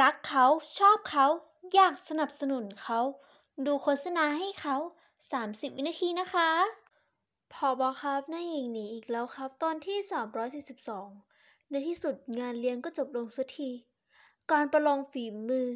รักเขาชอบเขาอยากสนับสนุนเขา ดูโฆษณาให้เขา 30 วินาทีนะคะพอบอครับนายหญิงหนีอีกแล้วครับตอนที่342ในที่สุดงานเลี้ยงก็จบลงสักที การประลองฝีมือ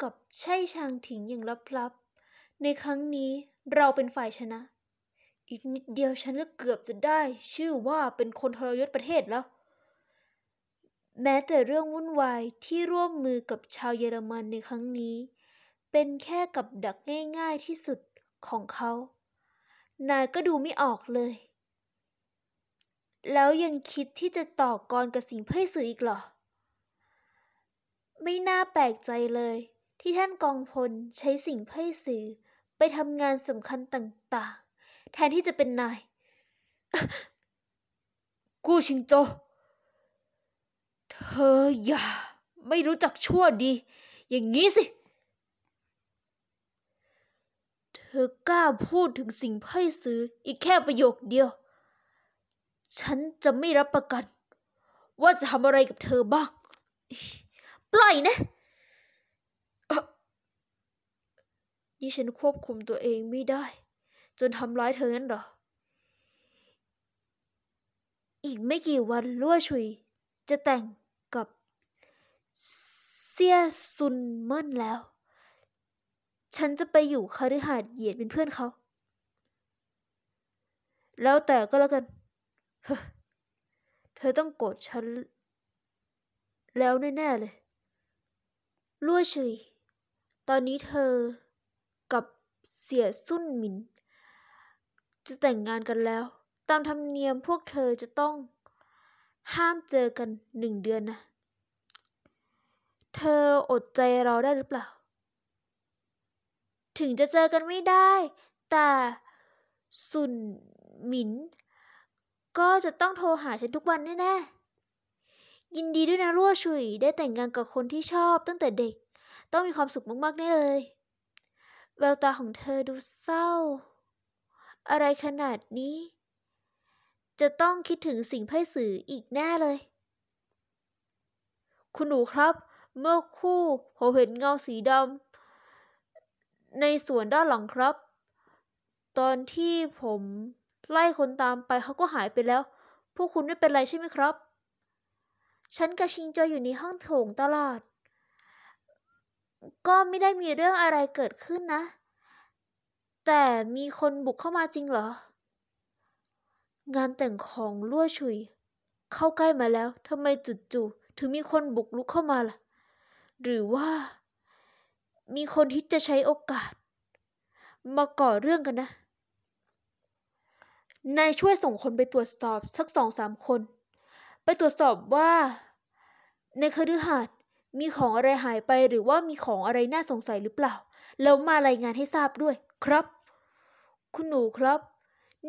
กับใช่ชางถิงอย่างลับๆ ในครั้งนี้เราเป็นฝ่ายชนะ อีกนิดเดียวฉันก็เกือบจะได้ชื่อว่าเป็นคนทรยศประเทศแล้วแม้แต่เรื่องวุ่นวายที่ร่วมมือกับชาวเยอรมันในครั้งนี้ เป็นแค่กับดักง่ายๆที่สุดของเขา นายก็ดูไม่ออกเลย แล้วยังคิดที่จะต่อกรกับสิ่งเพื่อสื่ออีกเหรอไม่น่าแปลกใจเลย ที่ท่านกองพลใช้สิ่งเพื่อสื่อไปทำงานสำคัญต่างๆ แทนที่จะเป็นนายกู้ชิงโจธออย่าไม่รู้จักชั่วดี อย่างนี้สิ เธอกล้าพูดถึงสิ่งไพ่ซื้ออีกแค่ประโยคเดียว ฉันจะไม่รับประกัน ว่าจะทำอะไรกับเธอบ้างปล่อยนะนี่ฉันควบคุมตัวเองไม่ได้ จนทำร้ายเธอนั้นเหรออีกไม่กี่วันล้่วชุยจะแต่งเซียซุนเมินแล้ว ฉันจะไปอยู่คาริหาดเหยียดเป็นเพื่อนเขา แล้วแต่ก็แล้วกัน เธอต้องโกรธฉันแล้วแน่ๆเลยลั่วเฉย ตอนนี้เธอกับเสียซุนหมิน จะแต่งงานกันแล้ว ตามธรรมเนียมพวกเธอจะต้องห้ามเจอกันหนึ่งเดือนนะเธออดใจรอได้หรือเปล่า ถึงจะเจอกันไม่ได้ แต่สุนหมินก็จะต้องโทรหาฉันทุกวันแน่ๆ ยินดีด้วยนะรั่วชุย ได้แต่งงานกับคนที่ชอบตั้งแต่เด็ก ต้องมีความสุขมากๆแน่เลย แววตาของเธอดูเศร้า อะไรขนาดนี้ จะต้องคิดถึงสิ่งไพ่สื่ออีกแน่เลย คุณหนูครับเมื่อคู่ผมเห็นเงาสีดำ ในสวนด้านหลังครับ ตอนที่ผมไล่คนตามไปเขาก็หายไปแล้ว พวกคุณไม่เป็นไรใช่ไหมครับ ฉันกับชิงจอยู่ในห้องโถงตลอด ก็ไม่ได้มีเรื่องอะไรเกิดขึ้นนะ แต่มีคนบุกเข้ามาจริงเหรอ งานแต่งของลั่วชุย เข้าใกล้มาแล้วทำไมจู่ๆถึงมีคนบุกลุกเข้ามาล่ะหรือว่า มีคนที่จะใช้โอกาส มาก่อเรื่องกันนะ นายช่วยส่งคนไปตรวจสอบสักสองสามคน ไปตรวจสอบว่า ในคฤหาสน์มีของอะไรหายไป หรือว่ามีของอะไรน่าสงสัยหรือเปล่า แล้วมารายงานให้ทราบด้วยครับ คุณหนูครับ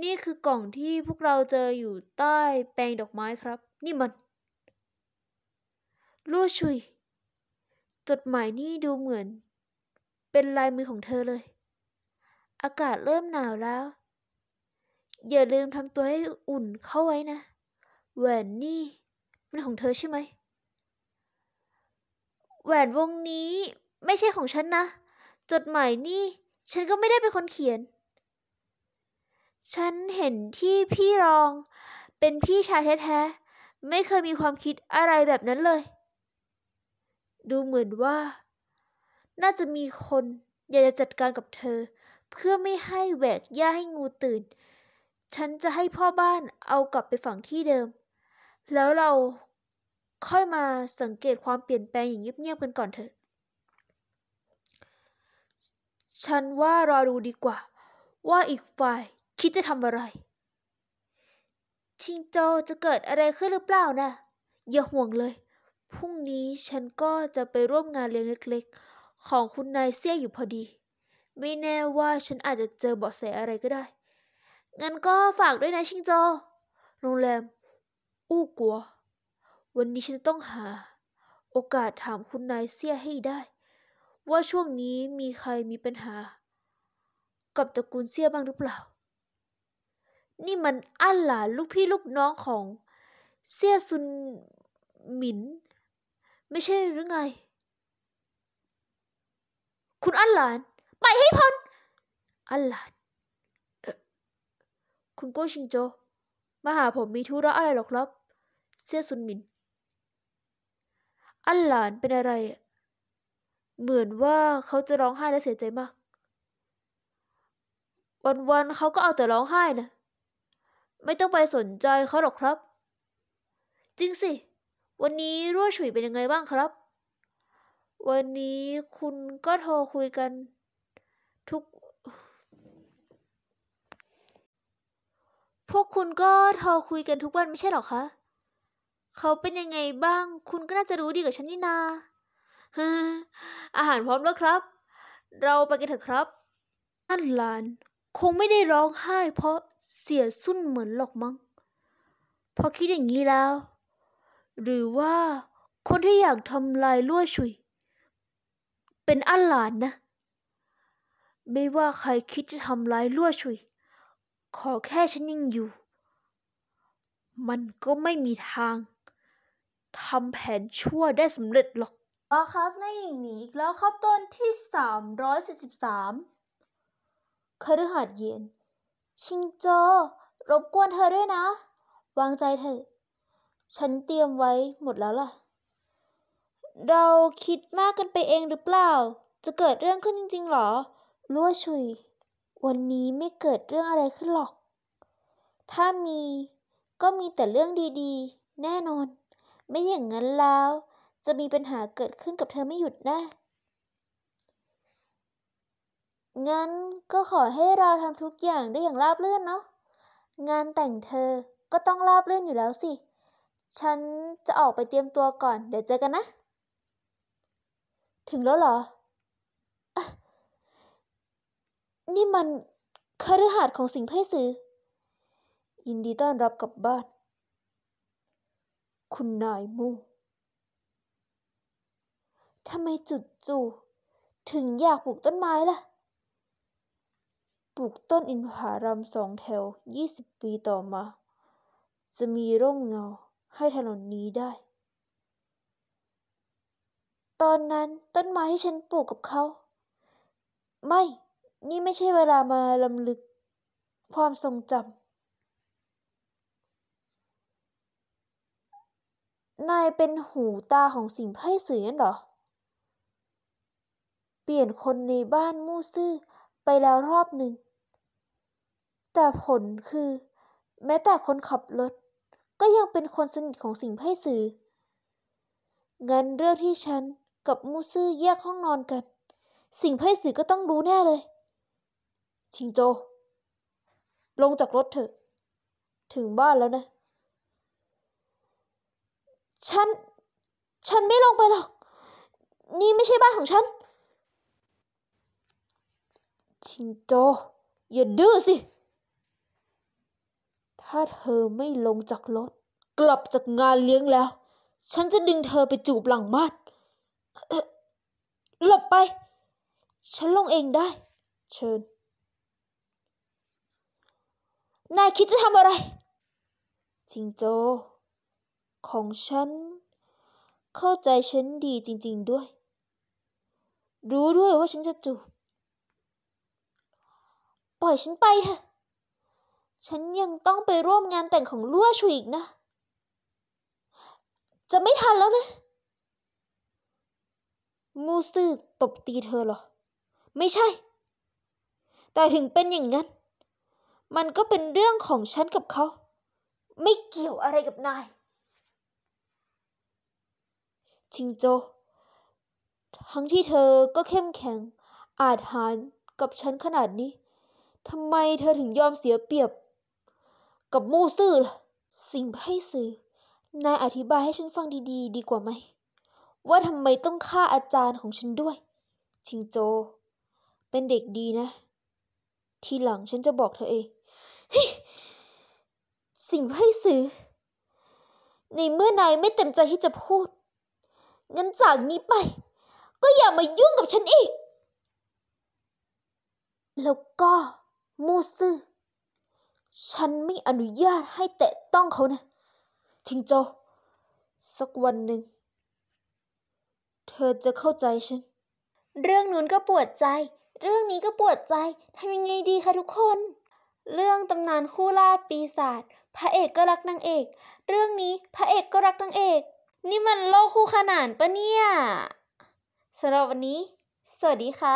นี่คือกล่องที่พวกเราเจออยู่ใต้แปลงดอกไม้ครับ นี่มันลู่ชุยจดหมายนี่ดูเหมือน เป็นลายมือของเธอเลย อากาศเริ่มหนาวแล้ว อย่าลืมทำตัวให้อุ่นเข้าไว้นะ แหวนนี่มันของเธอใช่ไหม แหวนวงนี้ไม่ใช่ของฉันนะ จดหมายนี่ฉันก็ไม่ได้เป็นคนเขียน ฉันเห็นที่พี่รองเป็นพี่ชายแท้ๆ ไม่เคยมีความคิดอะไรแบบนั้นเลยดูเหมือนว่าน่าจะมีคนอยากจะจัดการกับเธอ เพื่อไม่ให้แหวกย่าให้งูตื่น ฉันจะให้พ่อบ้านเอากลับไปฝังที่เดิม แล้วเราค่อยมาสังเกตความเปลี่ยนแปลงอย่างเงียบๆกันก่อนเถอะฉันว่ารอดูดีกว่า ว่าอีกฝ่ายคิดจะทำอะไรชิงโจจะเกิดอะไรขึ้นหรือเปล่าน่ะอย่าห่วงเลยพรุ่งนี้ฉันก็จะไปร่วมงานเลี้ยงเล็กๆ ของคุณนายเซี่ยอยู่พอดี ไม่แน่ว่าฉันอาจจะเจอเบาะแสอะไรก็ได้ งั้นก็ฝากด้วยนะชิงโจ โรงแรม อู้กัว วันนี้ฉันต้องหา โอกาสถามคุณนายเซี่ยให้ได้ ว่าช่วงนี้มีใครมีปัญหา กับตระกูลเซี่ยบ้างหรือเปล่า นี่มันอั้นหลานลูกพี่ลูกน้องของเซี่ยซุนหมินไม่ใช่หรือไง คุณอัลลาน ไปให้พ้นอัลลาน คุณกู้ชิงโจ มาหาผมมีธุระอะไรหรอกครับ เสี่ยซุนมินอัลลานเป็นอะไร เหมือนว่าเขาจะร้องไห้และเสียใจมาก วันๆ เขาก็เอาแต่ร้องไห้นะไม่ต้องไปสนใจเขาหรอกครับ จริงสิวันนี้รั่วฉุยเป็นยังไงบ้างครับ วันนี้คุณก็โทรคุยกันทุก พวกคุณก็โทรคุยกันทุกวันไม่ใช่หรอคะ เขาเป็นยังไงบ้าง คุณก็น่าจะรู้ดีกว่าฉันนี่นาอาหารพร้อมแล้วครับ เราไปกันเถอะครับนั่นหลาน คงไม่ได้ร้องไห้ เพราะเสียสุ่นเหมือนหรอกมั้ง พอคิดอย่างนี้แล้วหรือว่าคนที่อยากทำลายลั่วชุยเป็นอัลนหลานนะ ไม่ว่าใครคิดจะทำลายลั่วชุยขอแค่ฉันยังอยู่ มันก็ไม่มีทางทำแผนชั่วได้สำเร็จหรอกอ๋อครับนายหญิงหนีอีกแล้วครับตอนที่ 343คฤหัสเย็นชิงโจรบกวนเธอด้วยนะ วางใจเถอะฉันเตรียมไว้หมดแล้วล่ะ เราคิดมากกันไปเองหรือเปล่า จะเกิดเรื่องขึ้นจริงๆหรอลั่วชุย วันนี้ไม่เกิดเรื่องอะไรขึ้นหรอก ถ้ามีก็มีแต่เรื่องดีๆ แน่นอน ไม่อย่างนั้นแล้วจะมีปัญหาเกิดขึ้นกับเธอไม่หยุดแน่งั้นก็ขอให้เราทำทุกอย่างได้อย่างราบรื่นเนาะ งานแต่งเธอก็ต้องราบรื่นอยู่แล้วสิฉันจะออกไปเตรียมตัวก่อน เดี๋ยวเจอกันนะ ถึงแล้วเหรอ นี่มันคฤหาสน์ของสิงห์ไพศือ ยินดีต้อนรับกลับบ้าน คุณนายมู่ทำไมจุดจู่ ถึงอยากปลูกต้นไม้ล่ะ ปลูกต้นอินทผลัมสองแถวยี่สิบปีต่อมา จะมีร่มเงาให้ถนนนี้ได้ ตอนนั้นต้นไม้ที่ฉันปลูกกับเขา ไม่ นี่ไม่ใช่เวลามาลำลึกความทรงจำ นายเป็นหูตาของสิ่งไพ่สื่อนั่นหรอ เปลี่ยนคนในบ้านมู่ซื่อไปแล้วรอบหนึ่ง แต่ผลคือแม้แต่คนขับรถก็ยังเป็นคนสนิทของสิงไพ่สือ งั้นเรื่องที่ฉันกับมูซื่อแยกห้องนอนกัน สิงไพ่สือก็ต้องรู้แน่เลย ชิงโจ ลงจากรถเถอะ ถึงบ้านแล้วนะ ฉัน ฉันไม่ลงไปหรอก นี่ไม่ใช่บ้านของฉัน ชิงโจ อย่าดื้อสิถ้าเธอไม่ลงจากรถ กลับจากงานเลี้ยงแล้ว ฉันจะดึงเธอไปจูบหลังม่านหลับไป ฉันลงเองได้ เชิญ นายคิดจะทำอะไรจิงโจ ของฉัน เข้าใจฉันดีจริงๆด้วย รู้ด้วยว่าฉันจะจูบปล่อยฉันไปเถอะฉันยังต้องไปร่วมงานแต่งของลั่วชูอีกนะ จะไม่ทันแล้วนะ มูซื่อตบตีเธอเหรอ ไม่ใช่ แต่ถึงเป็นอย่างนั้น มันก็เป็นเรื่องของฉันกับเขา ไม่เกี่ยวอะไรกับนาย ชิงโจ ทั้งที่เธอก็เข้มแข็งอาจหารกับฉันขนาดนี้ ทำไมเธอถึงยอมเสียเปรียบกับมูซื่อล่ะสิ่งให้สื่อนายอธิบายให้ฉันฟังดีๆ ดีกว่าไหม ว่าทำไมต้องฆ่าอาจารย์ของฉันด้วย ชิงโจ เป็นเด็กดีนะ ทีหลังฉันจะบอกเธอเองสิ่งให้สื่อในเมื่อนายไม่เต็มใจที่จะพูด งั้นจากนี้ไป ก็อย่ามายุ่งกับฉันอีก แล้วก็มูซื่อฉันไม่อนุญาตให้แตะต้องเขานะทิงโจ สักวันหนึ่ง เธอจะเข้าใจฉัน เรื่องนู้นก็ปวดใจ เรื่องนี้ก็ปวดใจทำยังไงดีคะทุกคน เรื่องตำนานคู่ล่าปีศาจ พระเอกก็รักนางเอก เรื่องนี้พระเอกก็รักนางเอก นี่มันโลกคู่ขนานปะเนี่ยสำหรับวันนี้ สวัสดีค่ะ